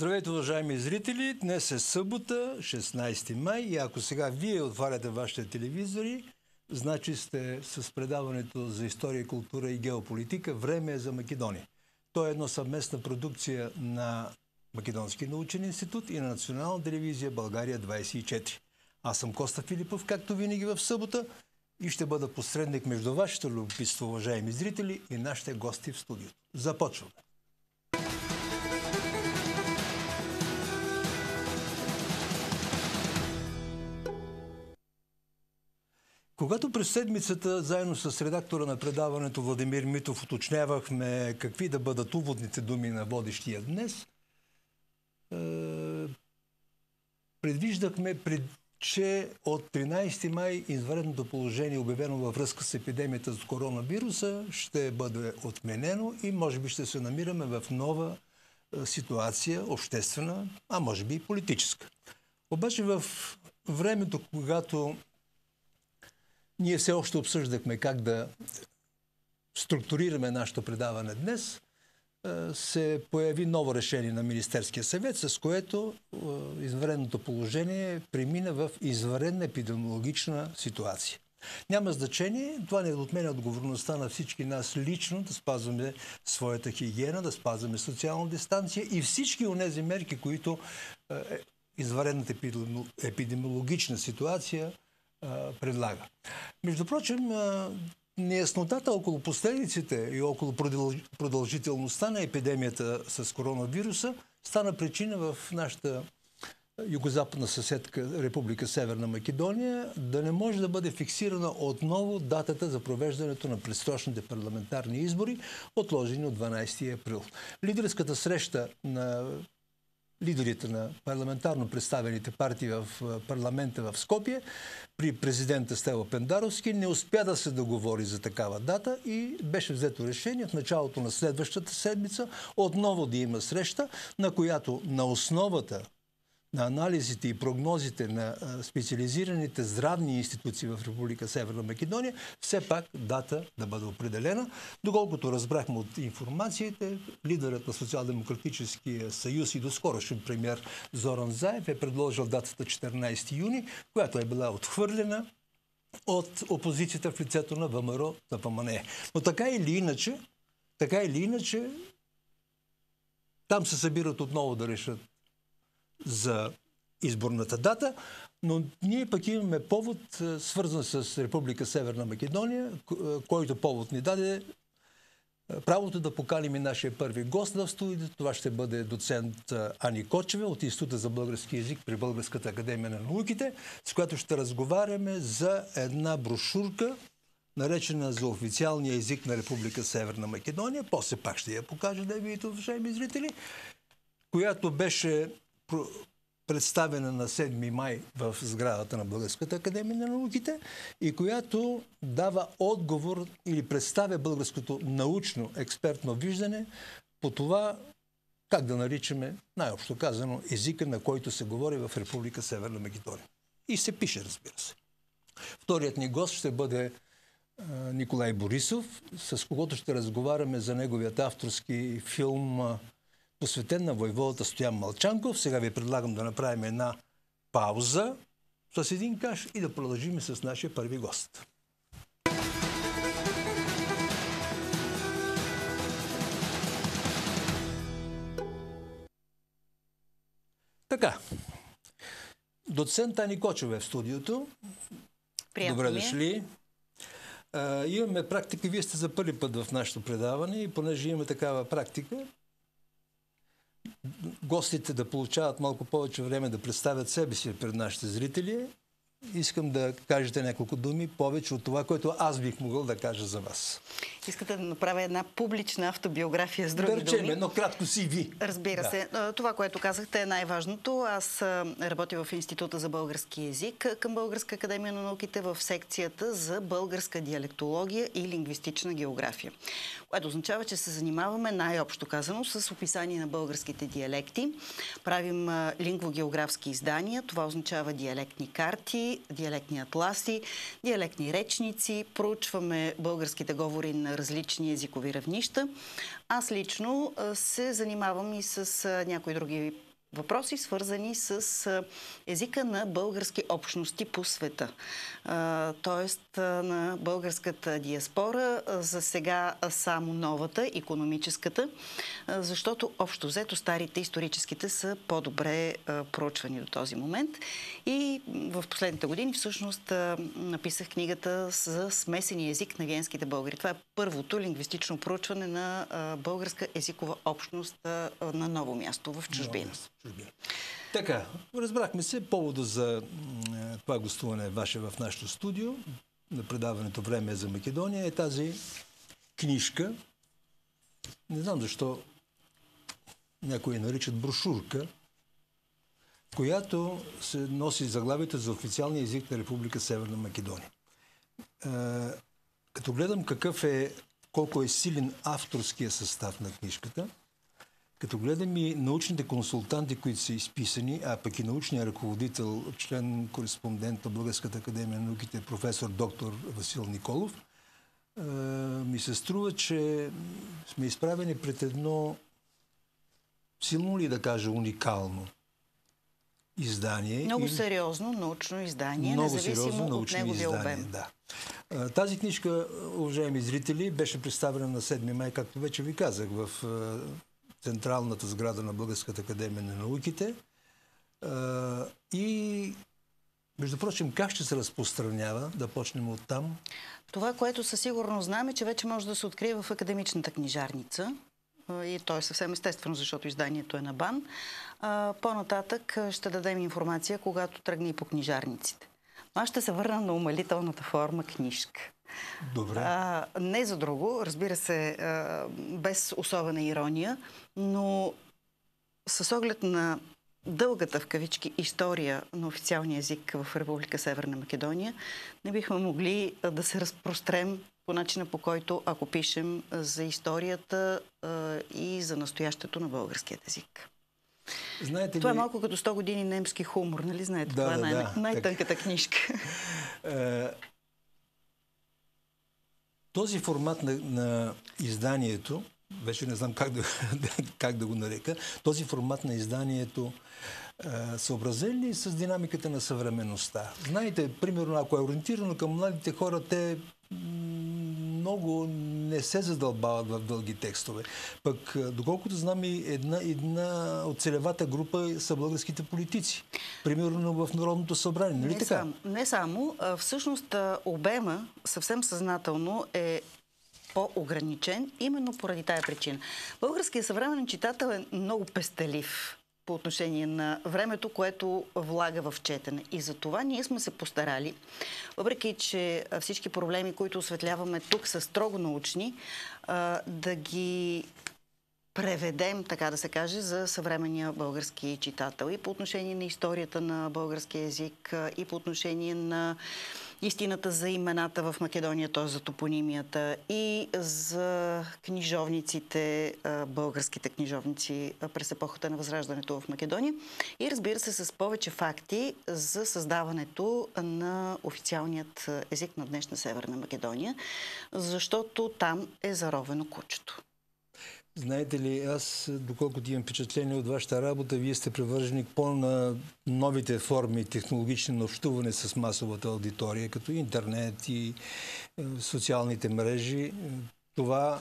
Здравейте, уважаеми зрители! Днес е събота, 16 май и ако сега вие отваряте вашите телевизори, значи сте с предаването за история, култура и геополитика «Време е за Македония». То е една съвместна продукция на Македонски научен институт и на Национална телевизия България 24. Аз съм Коста Филипов, както винаги в събота, и ще бъда посредник между вашето любопитство, уважаеми зрители, и нашите гости в студиото. Започваме! Когато през седмицата, заедно с редактора на предаването Владимир Митов, уточнявахме какви да бъдат уводните думи на водещия днес, е, предвиждахме, пред, че от 13 май извредното положение, обявено във връзка с епидемията с коронавируса, ще бъде отменено и може би ще се намираме в нова е, ситуация, обществена, а може би и политическа. Обаче в времето, когато ние все още обсъждахме как да структурираме нашето предаване днес. Е, се появи ново решение на Министерския съвет, с което е, извареното положение премина в изварена епидемиологична ситуация. Няма значение, това не отменя отговорността на всички нас лично да спазваме своята хигиена, да спазваме социална дистанция и всички от тези мерки, които е, е изварената епидемиологична ситуация – предлага. Между прочим, неяснотата около последиците и около продължителността на епидемията с коронавируса стана причина в нашата югозападна съседка Република Северна Македония да не може да бъде фиксирана отново датата за провеждането на предсрочните парламентарни избори, отложени от 12 април. Лидерската среща на лидерите на парламентарно представените партии в парламента в Скопие при президента Стево Пендаровски не успя да се договори за такава дата и беше взето решение в началото на следващата седмица отново да има среща, на която на основата на анализите и прогнозите на специализираните здравни институции в Република Северна Македония, все пак дата да бъде определена. Доколкото разбрахме от информациите, лидерът на Социал-демократическия съюз и доскорошен премьер Зоран Заев е предложил датата 14 юни, която е била отхвърлена от опозицията в лицето на ВМРО на ПМНЕ. Но така или иначе, така или иначе, там се събират отново да решат за изборната дата, но ние пък имаме повод, е, свързан с Република Северна Македония, е, който повод ни даде е, правото да поканим и нашия първи гост в студия, Това ще бъде доцент Ани Кочева от Института за български язик при Българската академия на науките, с която ще разговаряме за една брошурка, наречена за официалния език на Република Северна Македония. После пак ще я покажа да видите, уважаеми зрители, която беше представена на 7 май в сградата на Българската академия на науките и която дава отговор или представя българското научно експертно виждане по това как да наричаме, най-общо казано, езика, на който се говори в Република Северна Македония. И се пише, разбира се. Вторият ни гост ще бъде Николай Борисов, с когото ще разговаряме за неговият авторски филм посветен на войволата Стоян Малчанков. Сега ви предлагам да направим една пауза с един каш и да продължим с нашия първи гост. Така. Доцент Ани Кочева е в студиото. Приятно Добре е. дошли. А, имаме практика. Вие сте за първи път в нашето предаване и понеже имаме такава практика, гостите да получават малко повече време да представят себе си пред нашите зрители, искам да кажете няколко думи повече от това, което аз бих могъл да кажа за вас. Искате да направя една публична автобиография с други Дърчем, думи? едно кратко си ви. Разбира да. се. Това, което казахте е най-важното. Аз работя в Института за български язик към Българска академия на науките в секцията за българска диалектология и лингвистична география което означава, че се занимаваме най-общо казано с описание на българските диалекти. Правим лингвогеографски издания, това означава диалектни карти, диалектни атласи, диалектни речници, проучваме българските говори на различни езикови равнища. Аз лично се занимавам и с някои други Въпроси свързани с езика на български общности по света, т.е. на българската диаспора, за сега само новата, економическата, защото общо взето старите историческите са по-добре проучвани до този момент. И в последните години всъщност написах книгата за смесения език на венските българи. Това е първото лингвистично проучване на българска езикова общност на ново място в чужбина чужбина. Така, разбрахме се. Повода за е, това гостуване ваше в нашото студио, на предаването Време за Македония, е тази книжка. Не знам защо някои наричат брошурка, която се носи заглавията за официалния език на Република Северна Македония. Е, като гледам какъв е, колко е силен авторския състав на книжката – като гледам и научните консултанти, които са изписани, а пък и научния ръководител, член-кореспондент на Българската академия на науките, професор доктор Васил Николов, ми се струва, че сме изправени пред едно, силно ли да кажа, уникално издание. Много сериозно научно издание, много независимо сериозно, научно от неговия издание, обем. Да. Тази книжка, уважаеми зрители, беше представена на 7 май, както вече ви казах, в централната сграда на Българската академия на науките. И между прочим, как ще се разпространява, да почнем от там? Това, което със сигурност знаем е, че вече може да се открие в академичната книжарница. И то е съвсем естествено, защото изданието е на бан. По-нататък ще дадем информация, когато тръгне и по книжарниците. Аз ще се върна на умалителната форма книжка. Добре. А, не за друго, разбира се, а, без особена ирония, но с оглед на дългата в кавички история на официалния език в Република Северна Македония, не бихме могли да се разпрострем по начина по който, ако пишем за историята а, и за настоящето на българският език. Знаете ли? това е малко като 100 години немски хумор, нали знаете? Да, това е да, е най- да. най-тънката так... книжка. Е, този формат на, на изданието, вече не знам как да, как да го нарека, този формат на изданието е, съобразен ли с динамиката на съвременността? Знаете, примерно, ако е ориентирано към младите хора, те много не се задълбават в дълги текстове. Пък, е, доколкото знам, и една, една от целевата група са българските политици. Примерно в Народното събрание. Нали не така? Само, не само. Всъщност обема съвсем съзнателно е по-ограничен, именно поради тая причина. Българският съвременен читател е много пестелив по отношение на времето, което влага в четене. И за това ние сме се постарали, въпреки че всички проблеми, които осветляваме тук, са строго научни, да ги преведем, така да се каже, за съвременния български читател. И по отношение на историята на български язик, и по отношение на истината за имената в Македония, т.е. за топонимията и за книжовниците, българските книжовници през епохата на Възраждането в Македония. И разбира се с повече факти за създаването на официалният език на днешна Северна Македония, защото там е заровено кучето. Знаете ли, аз, доколкото имам впечатление от вашата работа, вие сте привърженик по-на новите форми технологични на общуване с масовата аудитория, като интернет и е, социалните мрежи. Това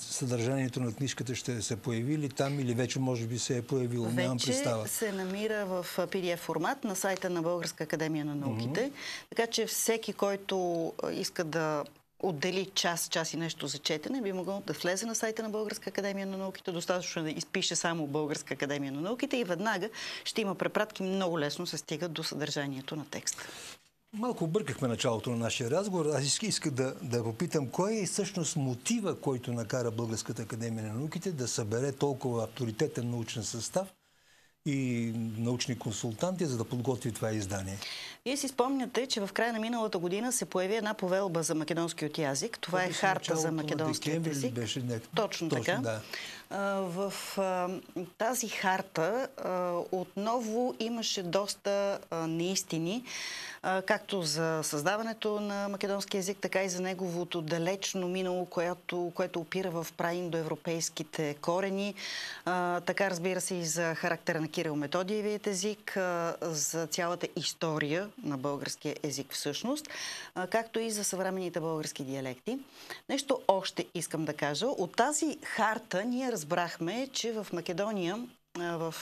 съдържанието на книжката ще се появи ли там или вече може би се е появило? Вече Нямам представа. се намира в PDF формат на сайта на Българска академия на науките, mm-hmm. така че всеки, който иска да отдели час, час и нещо за четене, би могъл да влезе на сайта на Българска академия на науките, достатъчно е да изпише само Българска академия на науките и веднага ще има препратки, много лесно се стига до съдържанието на текста. Малко объркахме началото на нашия разговор. Аз иска да, да попитам, кой е всъщност мотива, който накара Българската академия на науките да събере толкова авторитетен научен състав и научни консултанти, за да подготви това издание. Вие си спомняте, че в края на миналата година се появи една повелба за македонски от язик. Това, това е харта за македонски от язик. Беше някакъв... Точно, Точно така. Да в тази харта отново имаше доста неистини, както за създаването на македонски язик, така и за неговото далечно минало, което, което опира в прайн до европейските корени. Така разбира се и за характера на Кирил Методиевият език, за цялата история на българския език всъщност, както и за съвременните български диалекти. Нещо още искам да кажа. От тази харта ние разбрахме, че в Македония в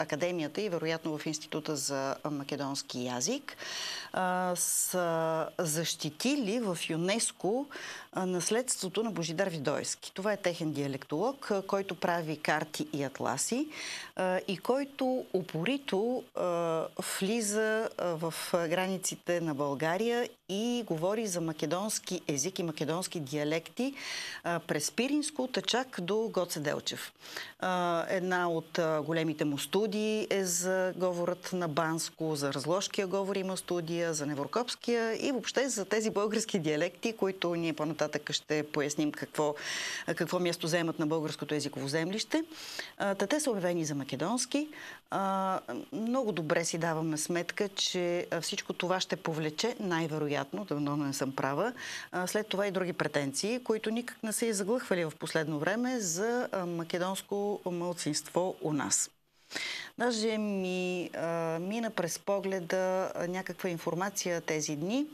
академията и вероятно в Института за македонски язик са защитили в ЮНЕСКО наследството на Божидар Видойски. Това е техен диалектолог, който прави карти и атласи и който опорито влиза в границите на България и говори за македонски език и македонски диалекти а, през Пиринско, Тачак до Гоце Делчев. А, една от а, големите му студии е за говорът на Банско, за разложкия говор има студия, за Неврокопския и въобще за тези български диалекти, които ние по-нататък ще поясним какво, какво място вземат на българското езиково землище. Та те са обявени за македонски много добре си даваме сметка, че всичко това ще повлече, най-вероятно, да много не съм права, след това и други претенции, които никак не са и заглъхвали в последно време за македонско мълцинство у нас. Даже ми а, мина през погледа някаква информация тези дни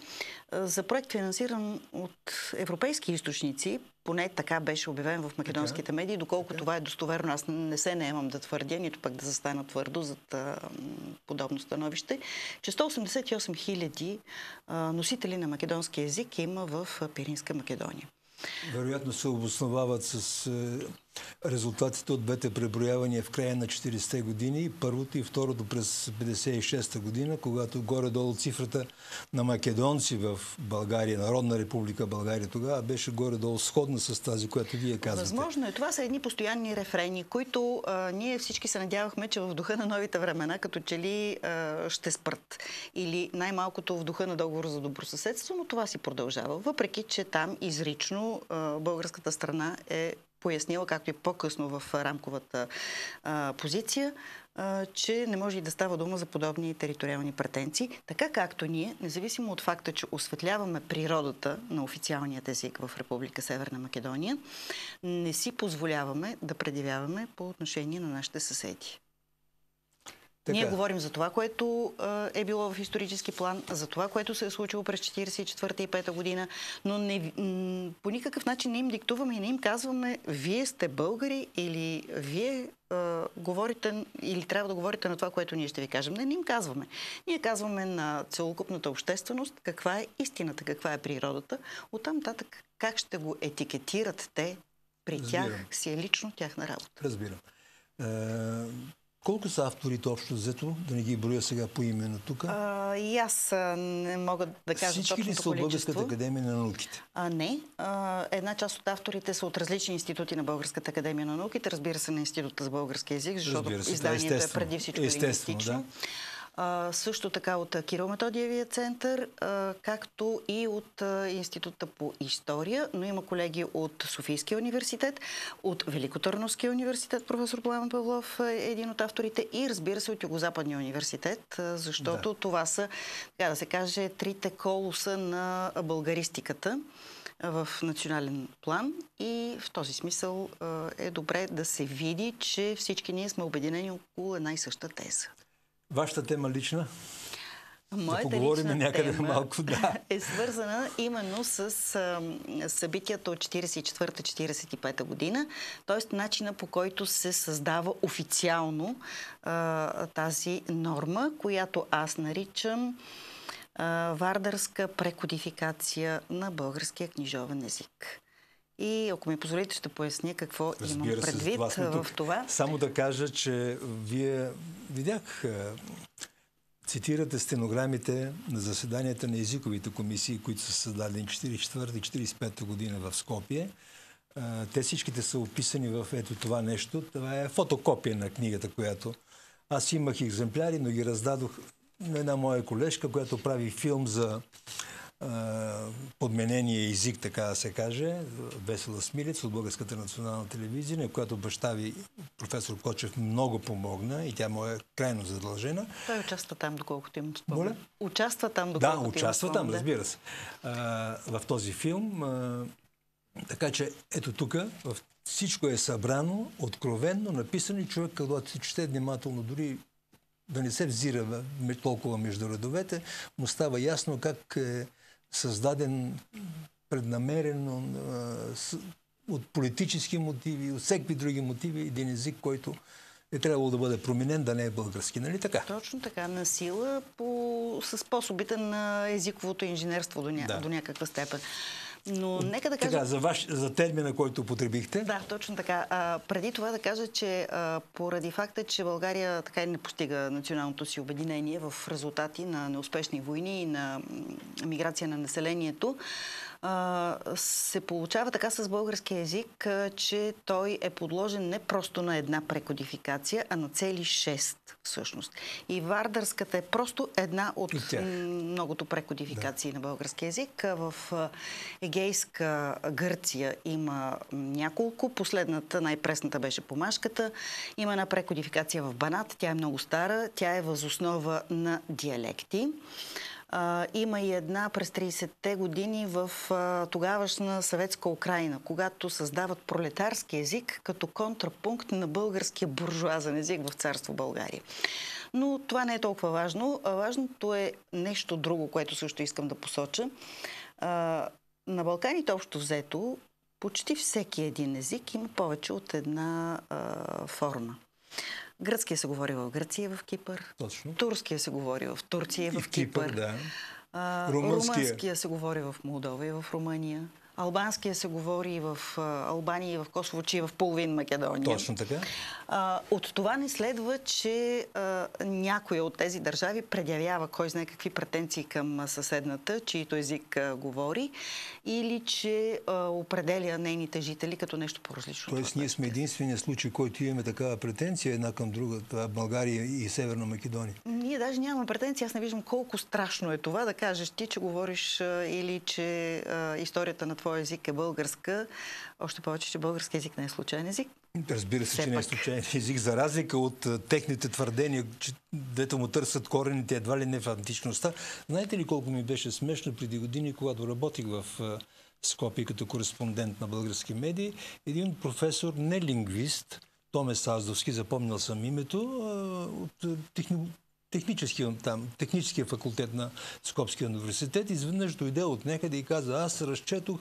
а, за проект финансиран от европейски източници поне така беше обявен в македонските така, медии, доколко така. това е достоверно. Аз не се наемам да твърдя, нито пък да застана твърдо за подобно становище, че 188 хиляди носители на македонски язик има в Пиринска Македония. Вероятно се обосновават с Резултатите от двете преброявания в края на 40-те години, първото и второто през 56-та година, когато горе-долу цифрата на македонци в България, Народна република България тогава, беше горе-долу сходна с тази, която вие казвате. Възможно е. Това са едни постоянни рефрени, които а, ние всички се надявахме, че в духа на новите времена, като че ли а, ще спрат. Или най-малкото в духа на договор за добросъседство, но това си продължава. Въпреки, че там изрично а, българската страна е пояснила, както и по-късно в рамковата а, позиция, а, че не може и да става дума за подобни териториални претенции. Така както ние, независимо от факта, че осветляваме природата на официалният език в Република Северна Македония, не си позволяваме да предявяваме по отношение на нашите съседи. Така. Ние говорим за това, което е, е било в исторически план, за това, което се е случило през 1944 и 5 година, но не, по никакъв начин не им диктуваме и не им казваме, вие сте българи или вие а, говорите или трябва да говорите на това, което ние ще ви кажем. Не, не им казваме. Ние казваме на целокупната общественост каква е истината, каква е природата. Оттам татък как ще го етикетират те при Разбирам. тях си е лично тяхна работа. Разбирам. Е, колко са авторите общо взето? Да не ги броя сега по именно тук. А, и аз не мога да кажа Всички ли са от Българската академия на науките? А, не. А, една част от авторите са от различни институти на Българската академия на науките. Разбира се, на Института за български язик, защото се, изданието да, е преди всичко естествено, лингвистично. Да също така от Кирил Методиевия център, както и от Института по история, но има колеги от Софийския университет, от Великотърновския университет, професор Пламен Павлов е един от авторите и разбира се от Югозападния университет, защото да. това са, така да се каже, трите колуса на българистиката в национален план и в този смисъл е добре да се види, че всички ние сме обединени около една и съща теза. Вашата тема лична? Моята да поговорим някъде тема малко, да. е свързана именно с събитията от 1944 1945 година, т.е. начина по който се създава официално а, тази норма, която аз наричам а, вардарска прекодификация на българския книжовен език. И ако ми позволите, ще поясня какво Разбира имам предвид се, в това. Само да кажа, че вие видях, е, цитирате стенограмите на заседанията на езиковите комисии, които са създадени 44-45 година в Скопие. Е, те всичките са описани в ето това нещо. Това е фотокопия на книгата, която аз имах екземпляри, но ги раздадох на една моя колежка, която прави филм за подменения език, така да се каже, Весела Смилец от Българската национална телевизия, на която баща ви, професор Кочев, много помогна и тя му е крайно задължена. Той участва там, доколкото има. спомня. Моля? Участва там, доколкото Да, участва там, разбира се. в този филм. така че, ето тук, всичко е събрано, откровенно, написано и човек, когато се чете внимателно, дори да не се взира толкова между редовете, му става ясно как е, създаден преднамерено от политически мотиви, от всеки други мотиви, един език, който е трябвало да бъде променен, да не е български. Нали така? Точно така. На сила по... с способите на езиковото инженерство до, ня... да. до някаква степен. Но нека да кажа... Така, за, ваш, за термина, който употребихте. Да, точно така. А, преди това да кажа, че а, поради факта, че България така и не постига националното си обединение в резултати на неуспешни войни и на миграция на населението, а, се получава така с българския язик, а, че той е подложен не просто на една прекодификация, а на цели шест всъщност. И Вардарската е просто една от многото прекодификации да. на български язик. В Егейска Гърция има няколко. Последната, най-пресната беше Помашката. Има една прекодификация в Банат. Тя е много стара. Тя е възоснова на диалекти а, има и една през 30-те години в а, тогавашна съветска Украина, когато създават пролетарски език като контрапункт на българския буржуазен език в царство България. Но това не е толкова важно. Важното е нещо друго, което също искам да посоча. А, на Балканите общо взето почти всеки един език има повече от една а, форма. Гръцкия се говори в и в Кипър. Точно. Турския се говори в Турция и в Кипър. Кипър да. румънския. румънския се говори в Молдова и в Румъния. Албанския се говори и в Албания, и в Косово, че и е в половин Македония. Точно така. от това не следва, че някоя от тези държави предявява кой знае какви претенции към съседната, чието език говори, или че определя нейните жители като нещо по-различно. Тоест, ние сме е. единствения случай, който имаме такава претенция една към друга, това е България и Северна Македония. Ние даже нямаме претенции. Аз не виждам колко страшно е това да кажеш ти, че говориш или че историята на твоя твой език е българска, още повече, че български език не е случайен език. Разбира се, Все че не е случайен език. За разлика от техните твърдения, че дето му търсят корените едва ли не в античността. Знаете ли колко ми беше смешно преди години, когато работих в Скопи като кореспондент на български медии, един професор, не лингвист, Томе Саздовски, запомнил съм името, от техни техническия, там, техническия факултет на Скопския университет, изведнъж дойде от някъде и каза, аз разчетох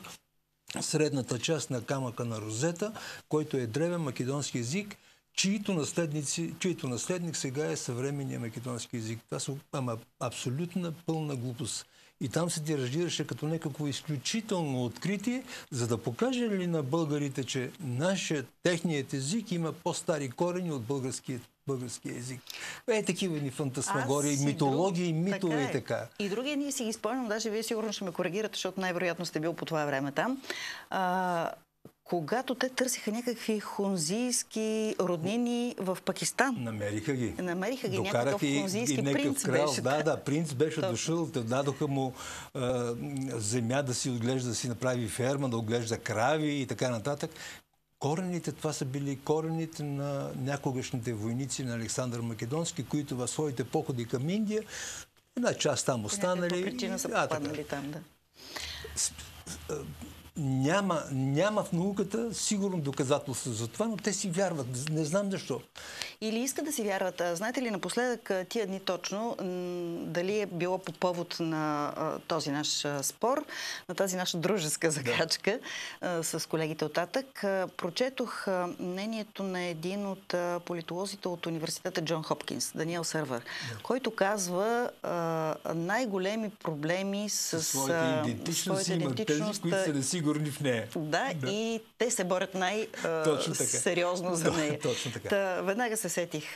средната част на камъка на Розета, който е древен македонски език, чието, чието наследник сега е съвременния македонски език. Това са ама, абсолютна пълна глупост. И там се тиражираше като някакво изключително откритие, за да покаже ли на българите, че нашият, техният език има по-стари корени от българският български език. Е, такива ни фантасмагори, и митологии, и митове и е. така. И другия ние си ги спомням, даже вие сигурно ще ме коригирате, защото най-вероятно сте бил по това време там. А, когато те търсиха някакви хунзийски роднини в Пакистан. Намериха ги. Намериха ги Докарах някакъв хунзийски и принц крал. беше. Да, да, принц беше дошъл, дадоха му а, земя да си отглежда, да си направи ферма, да отглежда крави и така нататък. Корените, това са били корените на някогашните войници на Александър Македонски, които в своите походи към Индия, една част там останали. Някаква причина са попаднали там, да няма, няма в науката сигурно доказателство за това, но те си вярват. Не знам защо. Или искат да си вярват. Знаете ли, напоследък тия дни точно, дали е било по повод на този наш спор, на тази наша дружеска закачка да. с колегите от Атък, прочетох мнението на един от политолозите от университета Джон Хопкинс, Даниел Сървър, да. който казва най-големи проблеми с, с своята идентичност, своята идентичност тези, които са е несигурни сигурни в нея. Да, да. и те се борят най-сериозно за нея. Точно така. Та, веднага се сетих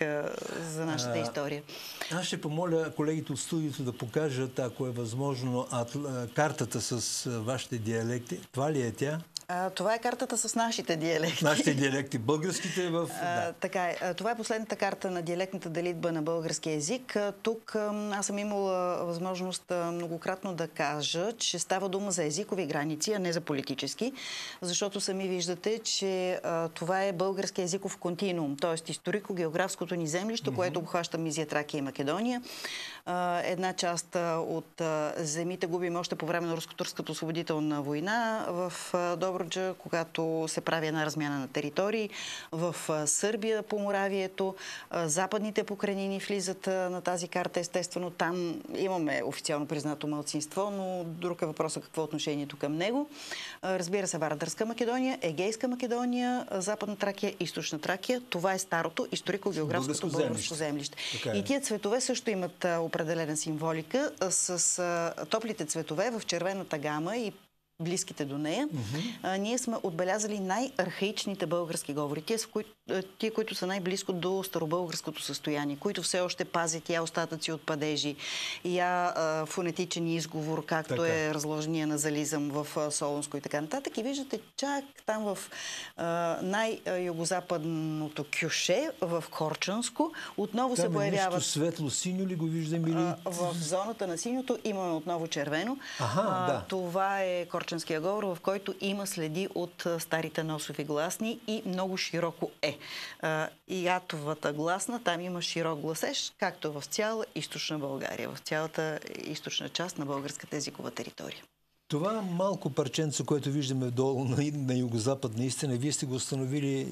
за нашата а, история. Аз ще помоля колегите от студиото да покажат, ако е възможно, картата с вашите диалекти. Това ли е тя? А, това е картата с нашите диалекти. Нашите диалекти, българските в... А, Така е. Това е последната карта на диалектната делитба на български язик. Тук аз съм имала възможност многократно да кажа, че става дума за езикови граници, а не за политически, защото сами виждате, че а, това е български езиков континуум, т.е. историко-географското ни землище, което обхваща Мизия, Тракия и Македония. А, една част от земите губим още по време на Руско-турската освободителна война в Добро Добруджа, когато се прави една размяна на територии, в Сърбия по Моравието, западните покрайнини влизат на тази карта. Естествено, там имаме официално признато мълцинство, но друг е въпросът какво е отношението към него. Разбира се, Вардърска Македония, Егейска Македония, Западна Тракия, Източна Тракия. Това е старото историко-географското българско, землище. Е. И тия цветове също имат определена символика. С топлите цветове в червената гама и близките до нея, mm-hmm. а, ние сме отбелязали най-архаичните български говори, тия, кои, които са най-близко до старобългарското състояние, които все още пазят я остатъци от падежи, я а, фонетичен изговор, както така. е разложения на зализъм в Солонско и така нататък. И виждате чак там в най-югозападното кюше, в Корчанско, отново там се появява... Нещо светло-синьо ли го виждаме? Или... в зоната на синьото имаме отново червено. Аха, да. Това е Корчанско Копринщенския говор, в който има следи от старите носови гласни и много широко е. И атовата гласна, там има широк гласеж, както в цяла източна България, в цялата източна част на българската езикова територия. Това малко парченце, което виждаме долу на, на югозапад, наистина, вие сте го установили е,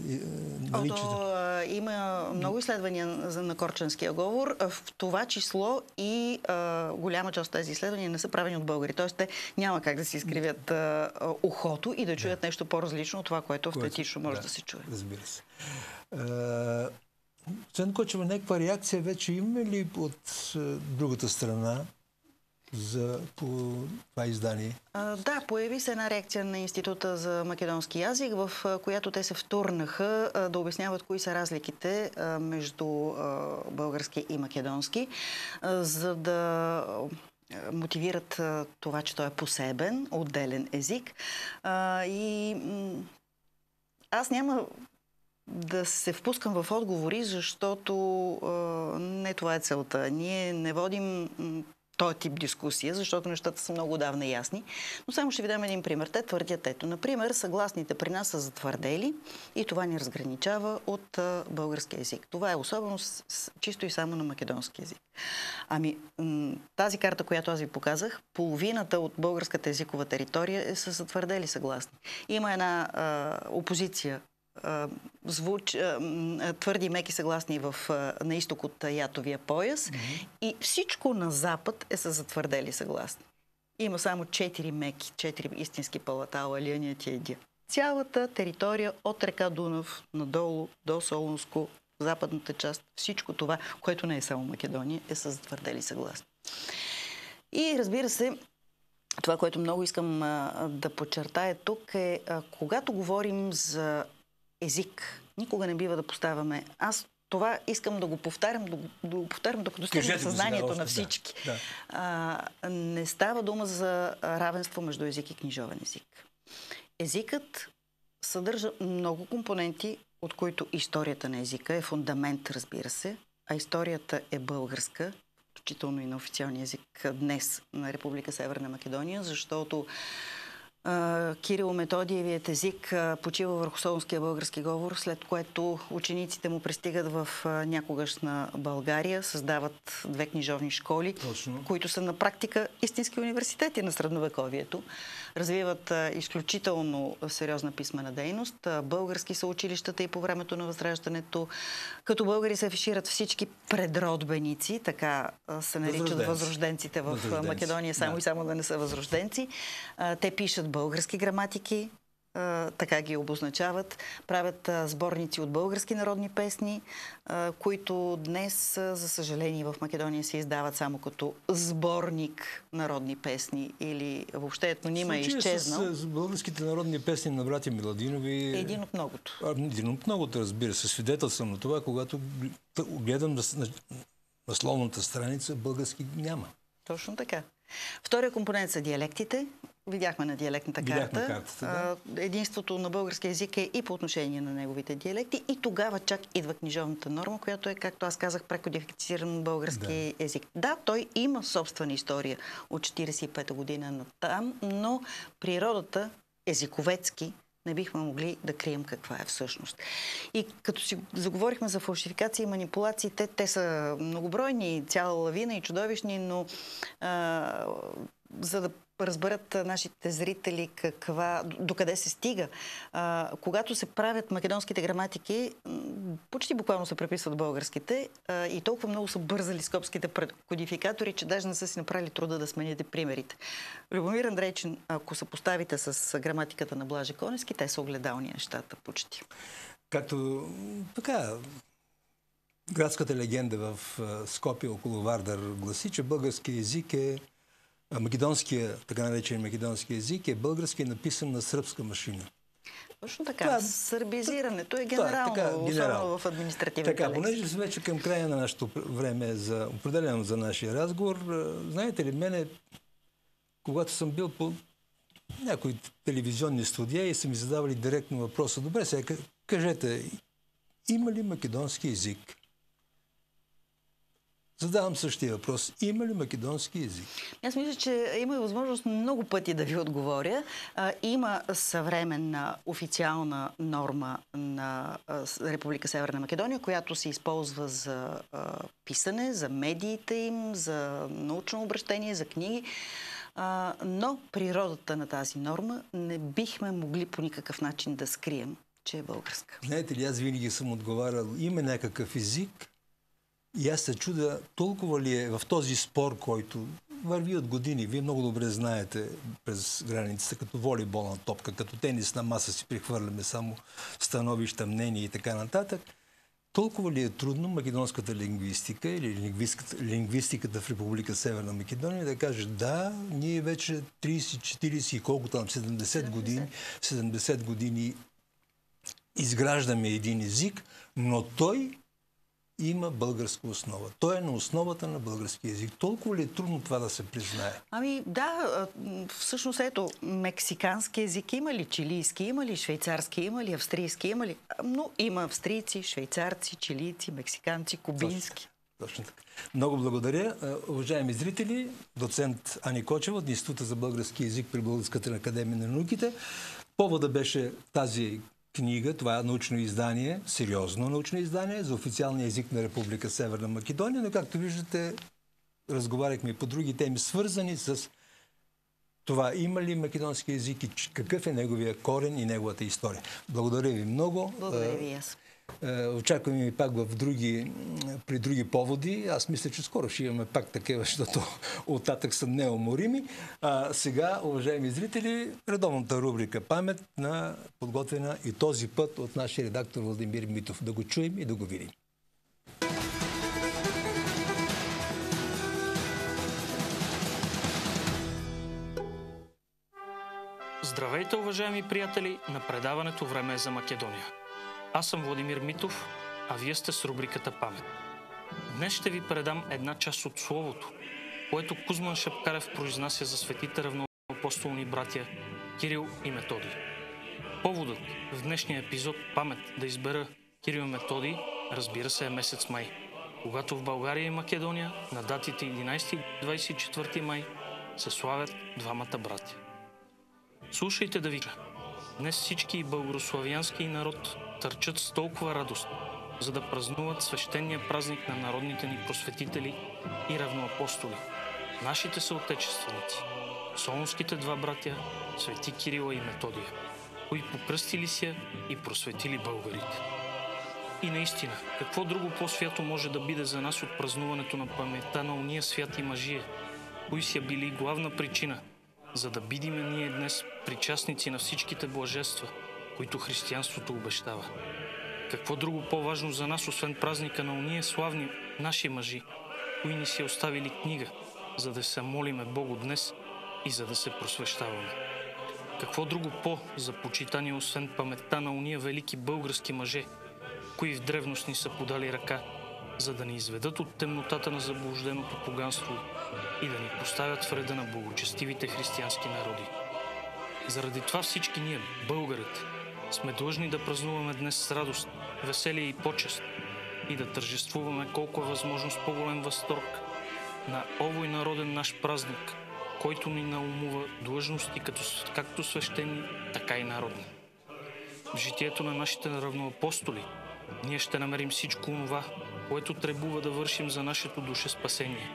наличието? Е, има много изследвания за, на Корченския говор. Е, в това число и е, голяма част от тези изследвания не са правени от българи. Тоест, те няма как да си изкривят е, ухото и да чуят да. нещо по-различно от това, което автентично може да, да се чуе. Разбира се. Цен Кочева, някаква реакция вече има ли от е, другата страна? за, по това издание? А, да, появи се една реакция на Института за македонски язик, в която те се втурнаха а, да обясняват кои са разликите а, между а, български и македонски, а, за да мотивират а, това, че той е посебен, отделен език. А, и аз няма да се впускам в отговори, защото а, не това е целта. Ние не водим този тип дискусия, защото нещата са много давна ясни. Но само ще ви дам един пример. Те твърдят ето. Например, съгласните при нас са затвърдели и това ни разграничава от български язик. Това е особено чисто и само на македонски язик. Ами, тази карта, която аз ви показах, половината от българската езикова територия е са затвърдели съгласни. Има една а, опозиция звуч, твърди и меки съгласни в, на изток от ятовия пояс. Mm-hmm. И всичко на запад е с затвърдели съгласни. Има само 4 меки, 4 истински палатала, линия един. Цялата територия от река Дунав надолу до Солунско, западната част, всичко това, което не е само Македония, е с затвърдели съгласни. И разбира се, това, което много искам а, да подчертая тук е, а, когато говорим за език. Никога не бива да поставяме. Аз това искам да го повтарям, да го, повтарям, докато стигне съзнанието на всички. Да, да. А, не става дума за равенство между език и книжовен език. Езикът съдържа много компоненти, от които историята на езика е фундамент, разбира се, а историята е българска, включително и на официалния език днес на Република Северна Македония, защото Кирил Методиевият език почива върху солонския български говор, след което учениците му пристигат в някогашна България, създават две книжовни школи, Точно. които са на практика истински университети на средновековието. Развиват изключително сериозна писмена дейност. Български са училищата и по времето на възраждането. Като българи се афишират всички предродбеници, така се наричат възрожденците в възрожденци. Македония, само да. и само да не са възрожденци. Те пишат български граматики, така ги обозначават. Правят сборници от български народни песни, които днес, за съжаление, в Македония се издават само като сборник народни песни или въобще етнонима е изчезнал. С, с българските народни песни на брати Миладинови... Е един от многото. един от многото, разбира се. Свидетел съм на това, когато гледам на, на словната страница, български няма. Точно така. Втория компонент са диалектите. Видяхме на диалектната карта. да. Единството на български язик е и по отношение на неговите диалекти. И тогава чак идва книжовната норма, която е, както аз казах, прекодифициран български да. язик. Да, той има собствена история от 45-та година на там, но природата езиковецки не бихме могли да крием каква е всъщност. И като си заговорихме за фалшификации и манипулации, те, те са многобройни, цяла лавина и чудовищни, но а, за да разберат нашите зрители каква, докъде се стига. А, когато се правят македонските граматики, почти буквално се преписват българските а, и толкова много са бързали скопските кодификатори, че даже не са си направили труда да смените примерите. Любомир Андрейчин, ако се поставите с граматиката на Блаже Конески, те са огледални нещата почти. Като така, градската легенда в Скопия около Вардар гласи, че български език е македонския, така наречен македонски език е български написан на сръбска машина. Точно така. Това, е- сърбизирането е, е генерално, това, така, генерал. особено в административните Така, лекции. понеже сме вече към края на нашето време за определено за нашия разговор, знаете ли, мене, когато съм бил по някои телевизионни студия и са ми задавали директно въпроса, добре, сега кажете, има ли македонски език? Задавам същия въпрос. Има ли македонски язик? Аз мисля, че има и възможност много пъти да ви отговоря. Има съвременна официална норма на Република Северна Македония, която се използва за писане, за медиите им, за научно обращение, за книги. Но природата на тази норма не бихме могли по никакъв начин да скрием, че е българска. Знаете ли, аз винаги съм отговарял, има някакъв език, и аз се чудя, толкова ли е в този спор, който върви от години. Вие много добре знаете през границата, като волейболна топка, като тенис на маса си прихвърляме само становища, мнения и така нататък. Толкова ли е трудно македонската лингвистика или лингвистиката, в Република Северна Македония да каже да, ние вече 30, 40 и колко там 70, 70 години, 70 години изграждаме един език, но той има българска основа. Той е на основата на български язик. Толкова ли е трудно това да се признае? Ами да, всъщност ето, мексикански език има ли, чилийски има ли, швейцарски има ли, австрийски има ли? Но има австрийци, швейцарци, чилийци, мексиканци, кубински. Точно така. Много благодаря. Уважаеми зрители, доцент Ани Кочева от Института за български язик при Българската академия на науките. Повода беше тази книга, това е научно издание, сериозно научно издание за официалния език на Република Северна Македония, но както виждате, разговаряхме и по други теми, свързани с това има ли македонски език и какъв е неговия корен и неговата история. Благодаря ви много. Благодаря ви аз. Е, Очакваме и пак в други, при други поводи. Аз мисля, че скоро ще имаме пак такива, защото оттатък са неуморими. А сега, уважаеми зрители, редовната рубрика Памет на подготвена и този път от нашия редактор Владимир Митов. Да го чуем и да го видим. Здравейте, уважаеми приятели, на предаването Време за Македония. Аз съм Владимир Митов, а вие сте с рубриката Памет. Днес ще ви предам една част от словото, което Кузман Шепкарев произнася за светите равноапостолни братя Кирил и Методий. Поводът в днешния епизод Памет да избера Кирил и Методий, разбира се, е месец май, когато в България и Македония на датите 11 и 24 май се славят двамата братя. Слушайте да ви Днес всички българославянски народ търчат с толкова радост, за да празнуват свещения празник на народните ни просветители и равноапостоли, нашите съотечественици, солонските два братя, свети Кирила и Методия, кои покръстили се и просветили българите. И наистина, какво друго по-свято може да биде за нас от празнуването на паметта на уния свят и мъжие, кои са били главна причина, за да бидиме ние днес причастници на всичките блажества които християнството обещава. Какво друго по-важно за нас, освен празника на уния славни наши мъжи, кои ни си оставили книга, за да се молиме Богу днес и за да се просвещаваме? Какво друго по-за почитание, освен паметта на уния велики български мъже, кои в древност ни са подали ръка, за да ни изведат от темнотата на заблужденото поганство и да ни поставят в реда на благочестивите християнски народи. Заради това всички ние, българите, сме длъжни да празнуваме днес с радост, веселие и почест и да тържествуваме колко е възможно с по-голем възторг на овой народен наш празник, който ни наумува длъжности като, както свещени, така и народни. В житието на нашите равноапостоли ние ще намерим всичко онова, което требува да вършим за нашето душе спасение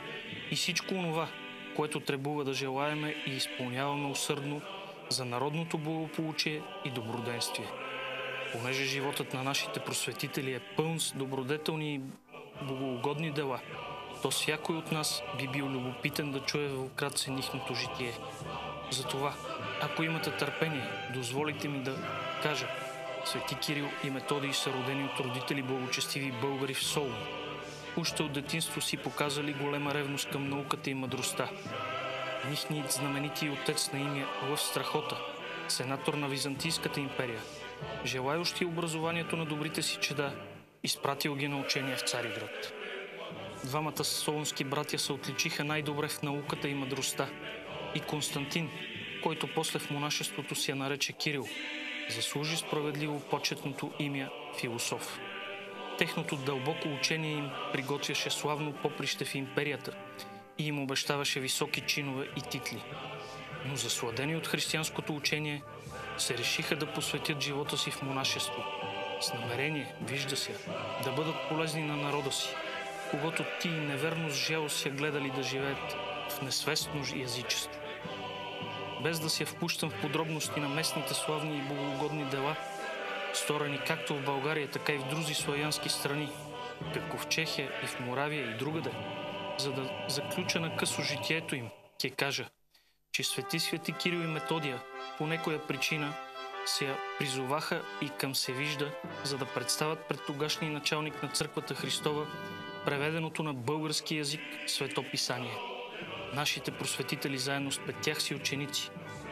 и всичко онова, което требува да желаеме и изпълняваме усърдно за народното благополучие и доброденствие. Понеже животът на нашите просветители е пълн с добродетелни и богоугодни дела, то всякой от нас би бил любопитен да чуе вкратце нихното житие. Затова, ако имате търпение, дозволите ми да кажа, Свети Кирил и Методий са родени от родители благочестиви българи в Солун. Още от детинство си показали голема ревност към науката и мъдростта, книжни знаменити и отец на име Лъв Страхота, сенатор на Византийската империя, желаящи образованието на добрите си чеда, изпратил ги на учение в Цариград. Двамата солонски братя се отличиха най-добре в науката и мъдростта. И Константин, който после в монашеството си я нарече Кирил, заслужи справедливо почетното име философ. Техното дълбоко учение им приготвяше славно поприще в империята – и им обещаваше високи чинове и титли. Но засладени от християнското учение, се решиха да посветят живота си в монашество, с намерение, вижда се, да бъдат полезни на народа си, когато ти неверно с жало си гледали да живеят в несвестно язичество. Без да се впущам в подробности на местните славни и богоугодни дела, сторени както в България, така и в други славянски страни, како в Чехия и в Моравия и другаде, за да заключа на късо житието им, ке кажа, че свети свети Кирил и Методия по некоя причина се я призоваха и към се вижда, за да представят пред тогашния началник на църквата Христова преведеното на български язик свето писание. Нашите просветители заедно с тях си ученици,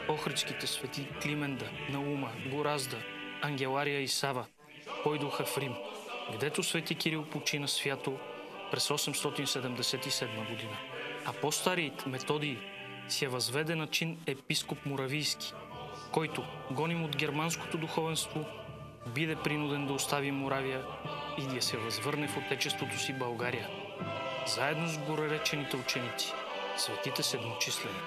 охридските свети Клименда, Наума, Горазда, Ангелария и Сава, пойдоха в Рим, гдето свети Кирил почина свято през 877 година. А по старият Методий си е възведе на чин епископ Муравийски, който, гоним от германското духовенство, биде принуден да остави муравия и да се възвърне в отечеството си България, заедно с гореречените ученици, светите седмочислени.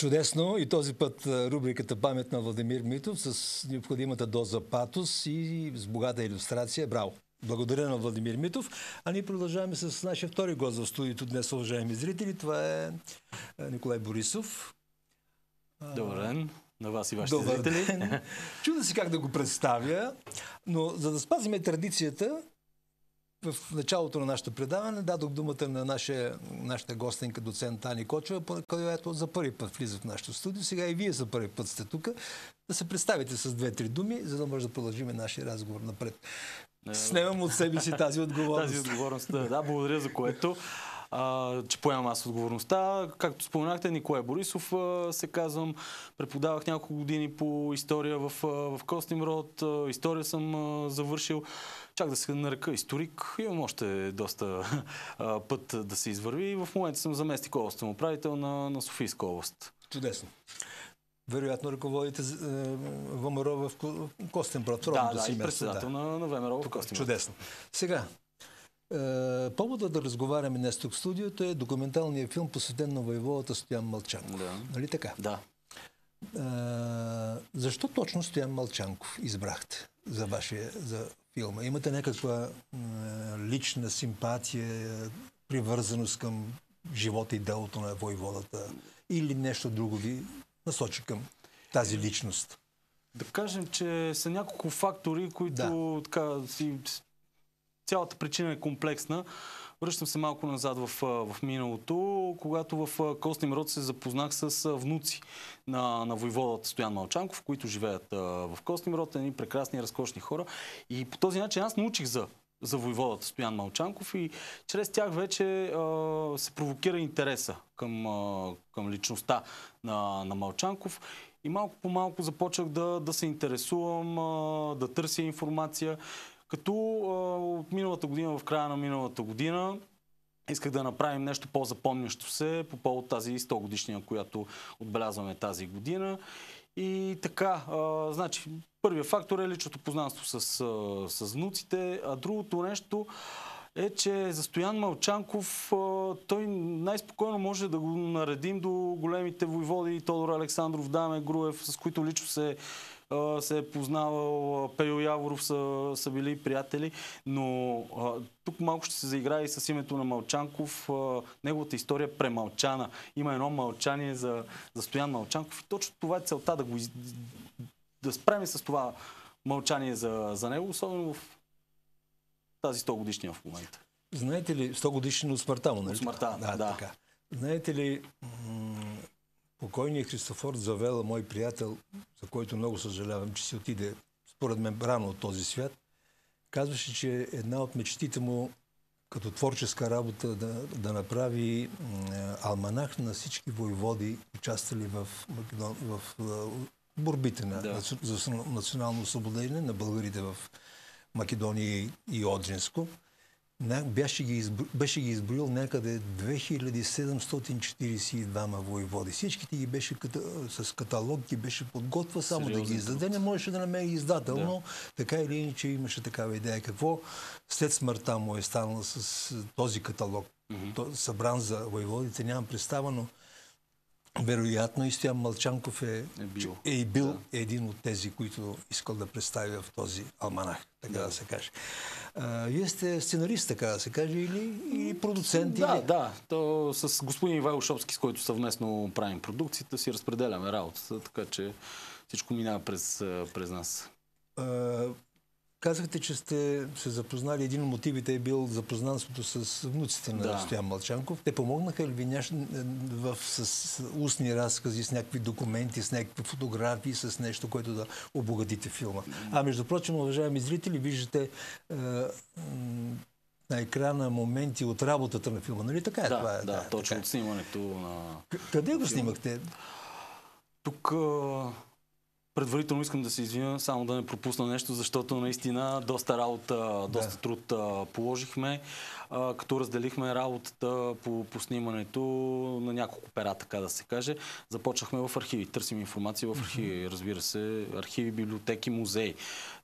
Чудесно и този път рубриката Памет на Владимир Митов с необходимата доза патос и с богата иллюстрация. Браво! Благодаря на Владимир Митов. А ние продължаваме с нашия втори гост в студиото днес, уважаеми зрители. Това е Николай Борисов. Добър ден на вас и вашите Добър зрители. Чудо Чуда си как да го представя, но за да спазиме традицията, в началото на нашето предаване дадох думата на нашата гостенка, доцент Ани Кочева, която за първи път влиза в нашото студио. Сега и вие за първи път сте тук. Да се представите с две-три думи, за да може да продължим нашия разговор напред. Е, Снемам от себе си тази отговорност. тази отговорност, да. благодаря за което. А, че поемам аз отговорността. Както споменахте, Николай Борисов а, се казвам. Преподавах няколко години по история в, Костим Род. История съм завършил чак да се нарека историк, имам още доста път да се извърви и в момента съм заместник областен управител на, на Софийска област. Чудесно. Вероятно ръководите е, ВМРО в брат. Да, да, си и председател да. на, на ВМРО в е Костен Чудесно. Сега, е, повода да разговаряме днес тук в студиото е документалният филм, посветен на воеводата Стоян Мълчанков. Да. Нали така? Да. Е, защо точно Стоян Мълчанков избрахте за, вашия, за филма? Имате някаква лична симпатия, привързаност към живота и делото на войводата? Или нещо друго ви насочи към тази личност? Да кажем, че са няколко фактори, които да. така, си, цялата причина е комплексна. Връщам се малко назад в, в миналото, когато в Костим род се запознах с внуци на, на воеводата Стоян Малчанков, които живеят в Костим род, едни прекрасни, разкошни хора. И по този начин аз научих за за войводата Стоян Малчанков и чрез тях вече а, се провокира интереса към, а, към личността на, на Малчанков. И малко по малко започнах да, да се интересувам, а, да търся информация. Като а, от миналата година, в края на миналата година, исках да направим нещо по-запомнящо се по повод тази 100 годишния, която отбелязваме тази година. И така, а, значи, първият фактор е личното познанство с, а, с внуците, а другото нещо е, че за Стоян Малчанков той най-спокойно може да го наредим до големите войводи Тодор Александров, Даме Груев, с които лично се се е познавал, Пейо Яворов са, са били приятели, но а, тук малко ще се заиграе и с името на Малчанков. А, неговата история е премалчана. Има едно мълчание за, за Стоян Малчанков и точно това е целта да го из... да спреме с това мълчание за, за него, особено в тази 100 годишния в момента. Знаете ли, 100 годишни от смъртта му, нали? От смъртта, да. да. Така. Знаете ли, покойният Христофор Завела, мой приятел, за който много съжалявам, че си отиде според мен рано от този свят, казваше, че една от мечтите му като творческа работа да, да направи е, алманах на всички войводи, участвали в, Македон, в, в е, борбите на, да. за национално освобождение на българите в Македония и Одринско беше ги, избро... беше ги изброил някъде 2742 воеводи. Всичките ги беше с каталог, ги беше подготвя само Сериозен да ги издаде. Не можеше да намери издател, да. но така или иначе имаше такава идея. Какво след смъртта му е станало с този каталог, mm-hmm. събран за воеводите, нямам представа, но вероятно и Стоян Малчанков е, е бил, е и бил да. един от тези, които искал да представя в този алманах, така да, да се каже. А, вие сте сценарист, така да се каже, или, или продуцент? Да, или... да. То, с господин Ивайло Шопски, с който съвместно правим продукцията, си разпределяме работата, така че всичко минава през, през нас. А, Казахте, че сте се запознали, един от мотивите е бил запознанството с внуците на да. Стоян Малчанков. Те помогнаха ли ви в... с... с устни разкази, с някакви документи, с някакви фотографии, с нещо, което да обогатите филма? А между прочим, уважаеми зрители, виждате е, на екрана моменти от работата на филма. Нали така е да, това? Е, да, да, е. точно така. от снимането на... Къде го снимахте? Тук... А Предварително искам да се извиня, само да не пропусна нещо, защото наистина доста работа, доста да. труд положихме, като разделихме работата по, по снимането на няколко пера, така да се каже. Започнахме в архиви, търсим информация в архиви, разбира се, архиви, библиотеки, музеи.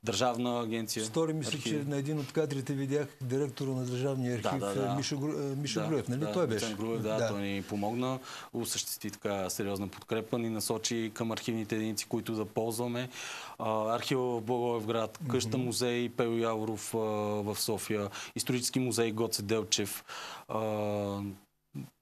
Държавна агенция. Стори мисля, че на един от кадрите видях директора на Държавния архив да, да, е, да. Мишо, е, Мишо да, Груев, нали? Да, той беше. Груев, да, да, той ни помогна, осъществи така сериозна подкрепа, ни насочи към архивните единици, които да ползваме. Архива в Благоевград, къща mm-hmm. музей Пел Яворов в София, исторически музей Гоце Делчев,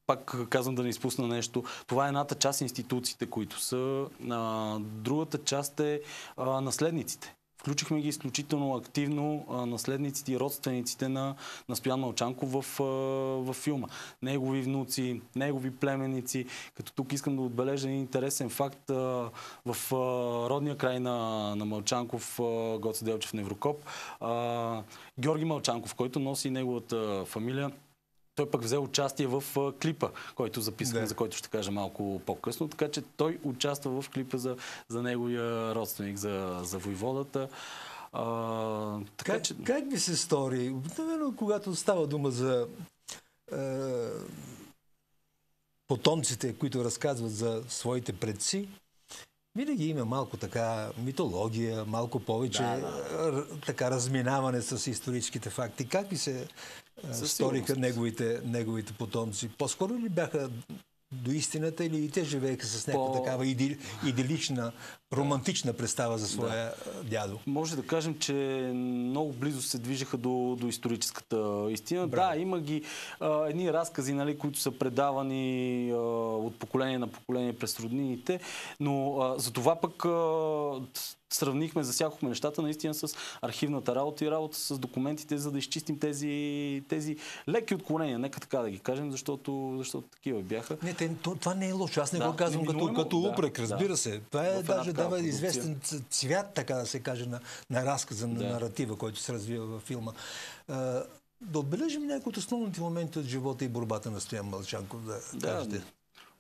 пак казвам да не изпусна нещо. Това е едната част институциите, които са. А, другата част е наследниците. Включихме ги изключително активно а, наследниците и родствениците на, на Стоян Малчанко в, а, в филма. Негови внуци, негови племеници. Като тук искам да отбележа един интересен факт. А, в а, родния край на, на Малчанков, Гоце Делчев Неврокоп, а, Георги Малчанков, който носи неговата фамилия, той пък взе участие в клипа, който записахме, да. за който ще кажа малко по-късно. Така че той участва в клипа за, за неговия родственик, за, за войводата. А, така, как, че... как ви се стори? Обикновено, когато става дума за е, потомците, които разказват за своите предци, винаги има малко така митология, малко повече да, да. Е, така разминаване с историческите факти. Как ви се е, сториха неговите, неговите потомци. По-скоро ли бяха до истината или и те живееха с някаква По... такава иди, идилична, романтична представа за своя да. Е, дядо? Може да кажем, че много близо се движеха до, до историческата истина. Браво. Да, има ги а, едни разкази, нали, които са предавани а, от поколение на поколение през роднините, но а, за това пък а, сравнихме, засякохме нещата наистина с архивната работа и работа с документите, за да изчистим тези, тези леки отклонения, нека така да ги кажем, защото, защото такива бяха. Не, те, това не е лошо. Аз не да, го казвам не, като, е като да, упрек, разбира да. се. Това е, даже дава известен цвят, така да се каже, на, на разказа, на да. наратива, който се развива във филма. А, да отбележим някои от основните моменти от живота и борбата на Стоян Малчанков, да, да кажете.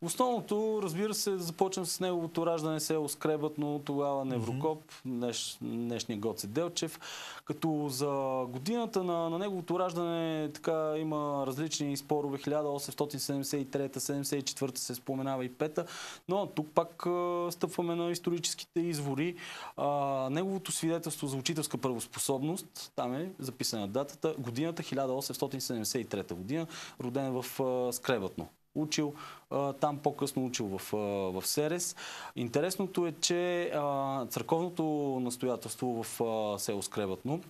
Основното, разбира се, започвам с неговото раждане село оскребат, но тогава Неврокоп, днеш, днешния Гоце Делчев. Като за годината на, на неговото раждане така има различни спорове. 1873, 74 се споменава и пета, но тук пак а, стъпваме на историческите извори. А, неговото свидетелство за учителска правоспособност, там е записана датата, годината 1873 година, роден в а, Скребътно учил там по-късно учил в, в Серес. Интересното е, че църковното настоятелство в село Скребатно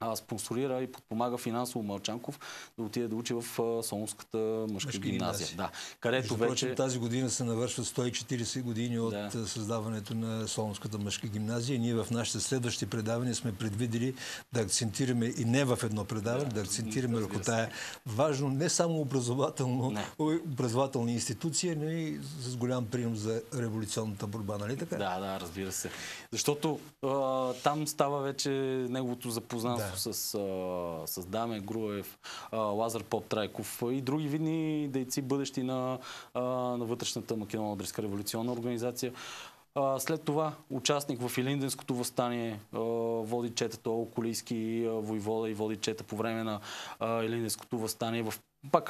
а, спонсорира и подпомага финансово Малчанков да отиде да учи в Солонската мъжка, гимназия. гимназия. Да. Където Между вече... тази година се навършват 140 години от да. създаването на Солонската мъжка гимназия. Ние в нашите следващи предавания сме предвидели да акцентираме и не в едно предаване, да, да акцентираме върху тая важно не само образователно, не. образователни институции, но и с голям прием за революционната борба, нали така? Да, да, разбира се. Защото а, там става вече неговото запознанство да. с, с Даме Груев, Лазар Поп Трайков и други видни дейци, бъдещи на, на вътрешната македоно-адрска революционна организация. След това участник в Илинденското възстание води четата Околийски войвода и води чета по време на Илинденското възстание в пак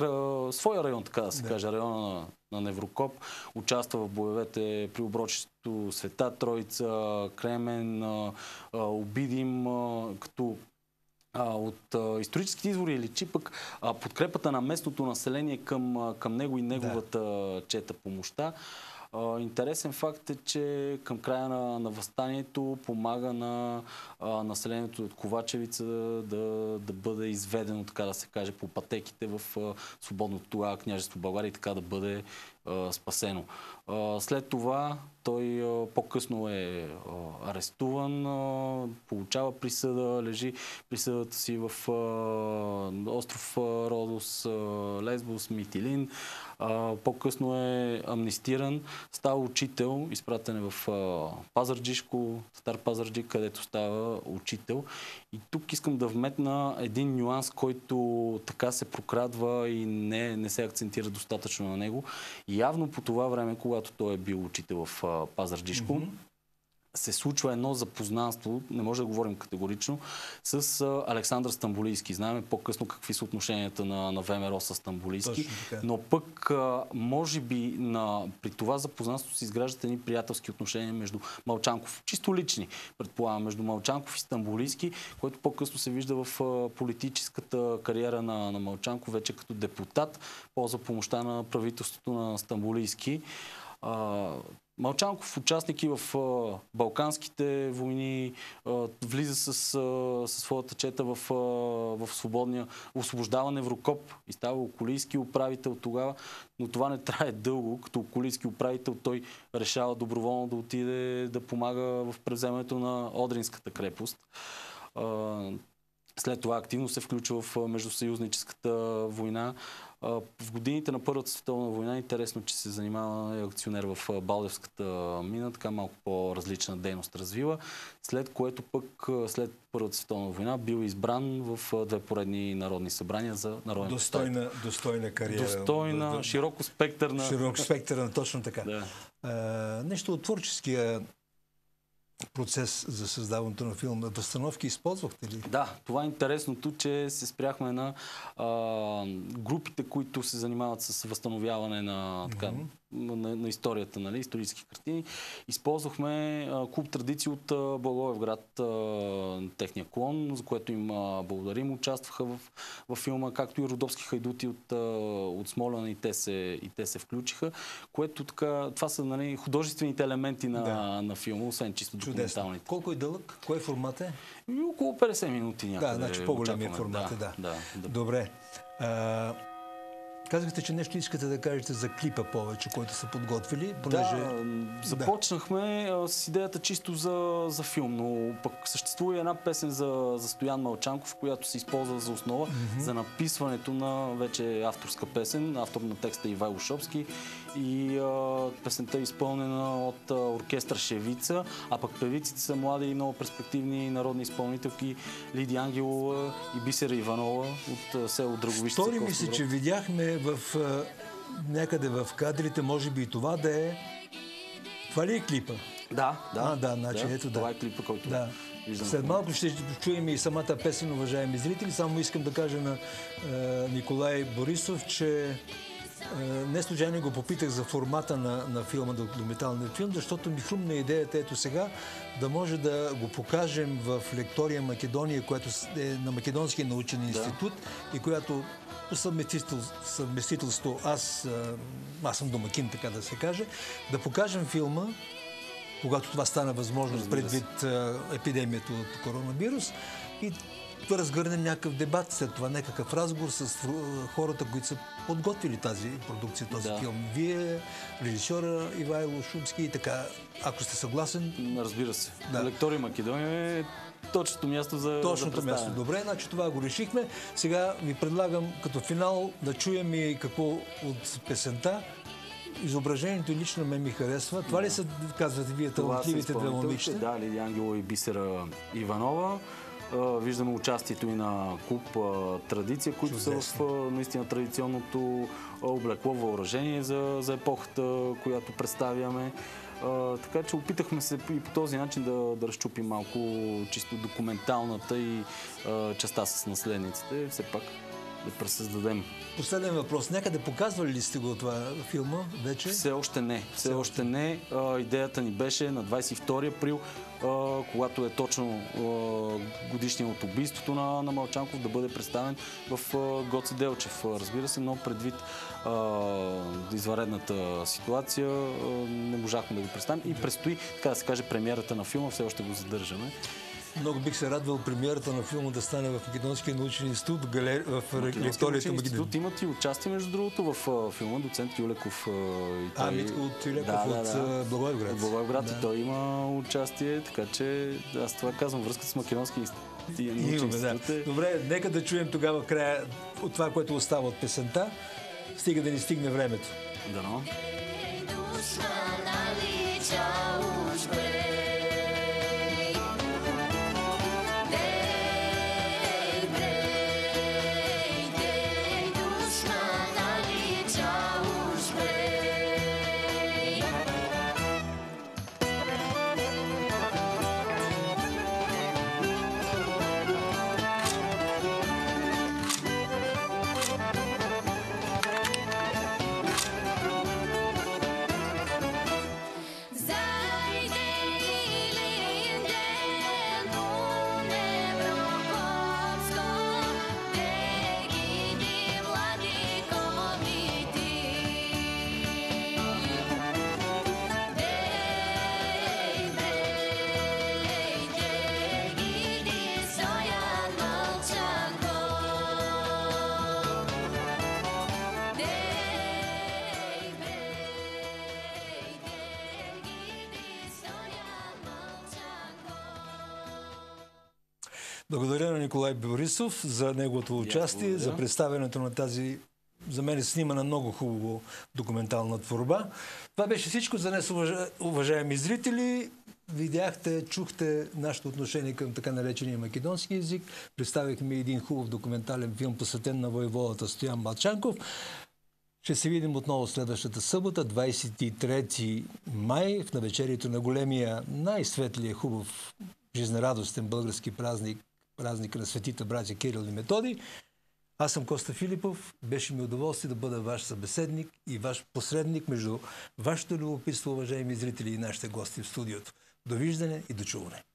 своя район, така да се да. каже, района на, на Неврокоп. Участва в боевете при оброчето Света Троица, Кремен, Обидим, като от историческите извори или че пък подкрепата на местното население към, към него и неговата да. чета помощта. Интересен факт е, че към края на, на възстанието помага на а, населението от Ковачевица да, да бъде изведено, така да се каже, по пътеките в а, свободното тогава княжество България и така да бъде а, спасено. А, след това той а, по-късно е а, арестуван, а, получава присъда, лежи присъдата си в а, остров Родос, а, Лесбос, Митилин по-късно е амнистиран, става учител, изпратен е в Пазарджишко, Стар Пазарджик, където става учител. И тук искам да вметна един нюанс, който така се прокрадва и не, не се акцентира достатъчно на него. Явно по това време, когато той е бил учител в Пазарджишко, mm-hmm се случва едно запознанство, не може да говорим категорично, с Александър Стамбулийски. Знаем по-късно какви са отношенията на, на ВМРО с Стамбулийски. Но пък, може би, на, при това запознанство се изграждат едни приятелски отношения между Малчанков, чисто лични, предполагам, между Малчанков и Стамбулийски, което по-късно се вижда в политическата кариера на, на Малчанков, вече като депутат, полза помощта на правителството на Стамбулийски Малчанков участник и в Балканските войни, влиза с, своята чета в, в свободния, освобождава Еврокоп и става околийски управител тогава, но това не трае дълго. Като околийски управител той решава доброволно да отиде да помага в превземането на Одринската крепост. След това активно се включва в Междусъюзническата война. В годините на Първата световна война е интересно, че се занимава е акционер в Балдевската мина, така малко по-различна дейност развива, след което пък след Първата световна война бил избран в две поредни народни събрания за народен достойна, постат. достойна кариера. Достойна, широко спектърна. Широко спектърна, точно така. Да. нещо от творческия процес за създаването на филма. Възстановки използвахте ли? Да, това е интересното, че се спряхме на а, групите, които се занимават с възстановяване на така, mm-hmm на, на историята, нали, исторически картини. Използвахме а, клуб традиции от а, Благоевград, а, техния клон, за което им а, благодарим. Участваха в, в филма, както и родовски хайдути от, а, от Смолян и те, се, и те се включиха, което така, това са нали, художествените елементи на, да. на филма, освен чисто документалните. Колко е дълъг? Кой е е? И около 50 минути някъде. Значи е е, да, значи по големи формат да, да. да. Добре. Казахте, че нещо искате да кажете за клипа повече, който са подготвили, понеже... Да, започнахме да. с идеята чисто за, за филм, но пък съществува и една песен за, за Стоян Малчанков, която се използва за основа mm-hmm. за написването на вече авторска песен. Автор на текста Ивай е Ивайло Шопски и а, песента е изпълнена от а, оркестър Шевица, а пък певиците са млади и много перспективни народни изпълнителки Лидия Ангелова и Бисера Иванова от а, село Драговище. Стори ми се, че видяхме в, някъде в кадрите, може би и това да е... Това ли е клипа? Да, да. А, да, значи, да, ето да. Това е клипа, който да. Виждам. След малко ще чуем и самата песен, уважаеми зрители. Само искам да кажа на е, Николай Борисов, че е, не случайно го попитах за формата на, на филма, документалния филм, защото ми хрумна идеята ето сега да може да го покажем в лектория Македония, която е на Македонския научен институт да. и която по съвместителство, съвместителство аз, аз съм домакин, така да се каже, да покажем филма, когато това стана възможно предвид епидемията от коронавирус и да разгърнем някакъв дебат след това, някакъв разговор с хората, които са подготвили тази продукция, този да. филм. Вие, режисьора Ивайло Шумски и така. Ако сте съгласен... Разбира се. Да. Лектори Македония е точното място за Точното за място. Добре, значи това го решихме. Сега ви предлагам като финал да чуем и какво от песента. Изображението лично ме ми харесва. Това да. ли са, казвате вие, талантливите две момичета? Да, Лиди Ангелова и Бисера Иванова. Виждаме участието и на Куб Традиция, които са в наистина традиционното облекло въоръжение за, за епохата, която представяме така че опитахме се и по този начин да, да разчупим малко чисто документалната и а, частта с наследниците. Все пак да пресъздадем. Последен въпрос. Някъде показвали ли сте го това филма вече? Все още не. Все, Все още не. А, идеята ни беше на 22 април когато е точно годишния от убийството на, на Малчанков, да бъде представен в Гоце Делчев. Разбира се, но предвид изваредната ситуация не можахме да го представим и предстои, така да се каже, премиерата на филма, все още го задържаме. Много бих се радвал премиерата на филма да стане в Македонския научен институт, в, галер... в лекторията Македон. Имат и участие, между другото, в филма доцент Юлеков. И той... А, Митко от Юлеков да, от да, да. Благоевград. От Благоевград да. и той има участие, така че аз това казвам, връзка с Македонски институт. Имаме, да. Е... Добре, нека да чуем тогава края от това, което остава от песента. Стига да ни стигне времето. Дано. Душман, Благодаря на Николай Борисов за неговото участие, за представянето на тази за мен е снимана много хубаво документална творба. Това беше всичко за днес, уважаеми зрители. Видяхте, чухте нашето отношение към така наречения македонски язик. Представихме един хубав документален филм, посветен на воеводата Стоян Балчанков. Ще се видим отново следващата събота, 23 май, в навечерието на големия, най-светлия, хубав, жизнерадостен български празник празника на светите братя Кирил и Методи. Аз съм Коста Филипов. Беше ми удоволствие да бъда ваш събеседник и ваш посредник между вашето любопитство, уважаеми зрители и нашите гости в студиото. Довиждане и дочуване.